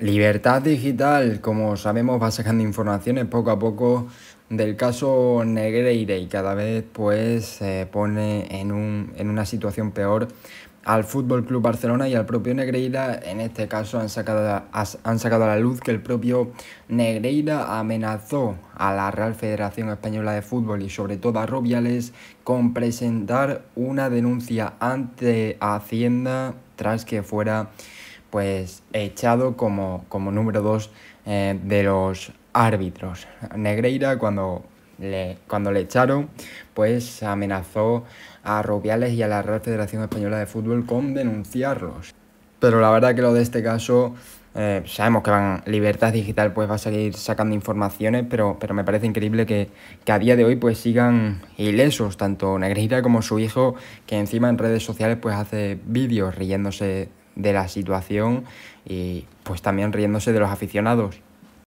Libertad Digital, como sabemos, va sacando informaciones poco a poco del caso Negreire y cada vez pues se pone en, un, en una situación peor al Fútbol Club Barcelona y al propio Negreira. En este caso han sacado, han sacado a la luz que el propio Negreira amenazó a la Real Federación Española de Fútbol y sobre todo a Robiales con presentar una denuncia ante Hacienda tras que fuera pues echado como, como número dos eh, de los árbitros. Negreira cuando le, cuando le echaron, pues amenazó a Rubiales y a la Real Federación Española de Fútbol con denunciarlos. Pero la verdad que lo de este caso, eh, sabemos que van, Libertad Digital pues va a seguir sacando informaciones, pero, pero me parece increíble que, que, a día de hoy pues sigan ilesos, tanto Negreira como su hijo, que encima en redes sociales pues hace vídeos riéndose de la situación y pues también riéndose de los aficionados.